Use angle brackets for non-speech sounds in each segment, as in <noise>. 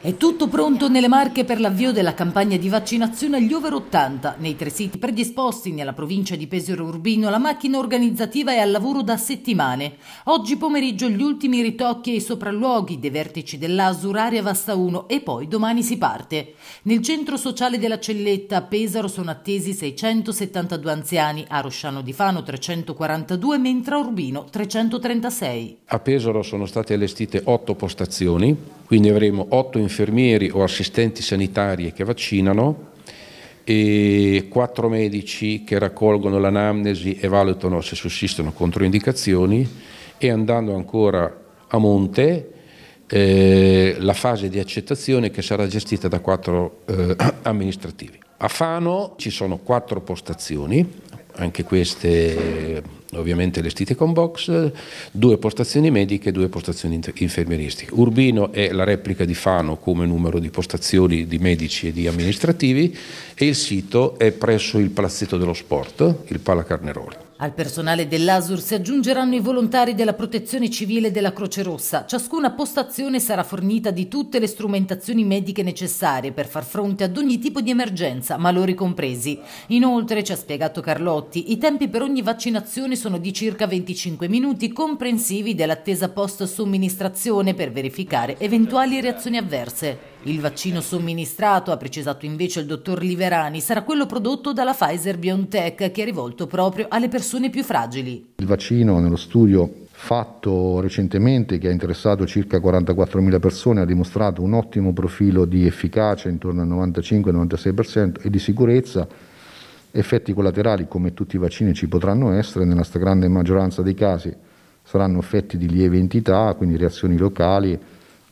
È tutto pronto nelle Marche per l'avvio della campagna di vaccinazione agli over 80. Nei tre siti predisposti nella provincia di Pesaro Urbino la macchina organizzativa è al lavoro da settimane. Oggi pomeriggio gli ultimi ritocchi e i sopralluoghi dei vertici dell'Asur Area Vasta 1 e poi domani si parte. Nel centro sociale della Celletta a Pesaro sono attesi 672 anziani, a Rosciano di Fano 342 mentre a Urbino 336. A Pesaro sono state allestite 8 postazioni, quindi avremo 8 informazioni infermieri o assistenti sanitari che vaccinano e quattro medici che raccolgono l'anamnesi e valutano se sussistono controindicazioni e andando ancora a monte eh, la fase di accettazione che sarà gestita da quattro eh, <clears throat> amministrativi. A Fano ci sono quattro postazioni, anche queste ovviamente allestite con box, due postazioni mediche e due postazioni infermieristiche. Urbino è la replica di Fano come numero di postazioni di medici e di amministrativi e il sito è presso il Palazzetto dello Sport, il Pala Carnerola. Al personale dell'ASUR si aggiungeranno i volontari della Protezione Civile della Croce Rossa. Ciascuna postazione sarà fornita di tutte le strumentazioni mediche necessarie per far fronte ad ogni tipo di emergenza, malori compresi. Inoltre, ci ha spiegato Carlotti, i tempi per ogni vaccinazione sono di circa 25 minuti, comprensivi dell'attesa post-somministrazione per verificare eventuali reazioni avverse. Il vaccino somministrato, ha precisato invece il dottor Liverani, sarà quello prodotto dalla Pfizer BioNTech che è rivolto proprio alle persone più fragili. Il vaccino nello studio fatto recentemente che ha interessato circa 44.000 persone ha dimostrato un ottimo profilo di efficacia intorno al 95-96% e di sicurezza. Effetti collaterali come tutti i vaccini ci potranno essere, nella stragrande maggioranza dei casi saranno effetti di lieve entità, quindi reazioni locali,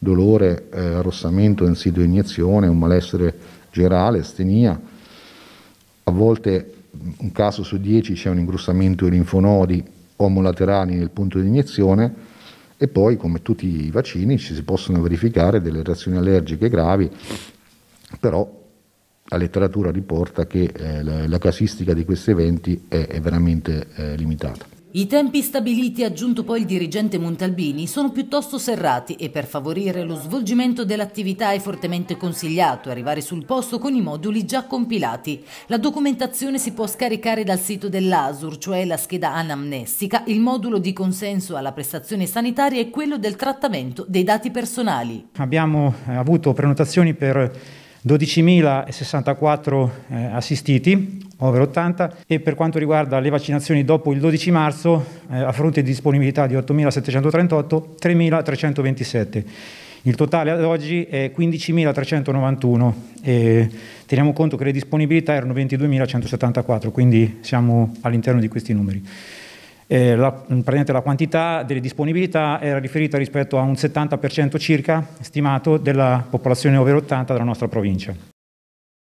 dolore, eh, arrossamento, insidio iniezione, un malessere generale, stenia. A volte mm, un caso su dieci c'è un ingrossamento dei linfonodi omolaterali nel punto di iniezione e poi come tutti i vaccini ci si possono verificare delle reazioni allergiche gravi, però la letteratura riporta che eh, la, la casistica di questi eventi è, è veramente eh, limitata. I tempi stabiliti, aggiunto poi il dirigente Montalbini, sono piuttosto serrati e per favorire lo svolgimento dell'attività è fortemente consigliato arrivare sul posto con i moduli già compilati. La documentazione si può scaricare dal sito dell'ASUR, cioè la scheda anamnestica, il modulo di consenso alla prestazione sanitaria e quello del trattamento dei dati personali. Abbiamo eh, avuto prenotazioni per 12.064 eh, assistiti, over 80, e per quanto riguarda le vaccinazioni dopo il 12 marzo, eh, a fronte di disponibilità di 8.738, 3.327. Il totale ad oggi è 15.391 e teniamo conto che le disponibilità erano 22.174, quindi siamo all'interno di questi numeri. Eh, la, mm, la, quantità delle disponibilità era riferita rispetto a un 70% circa stimato della popolazione over 80 della nostra provincia.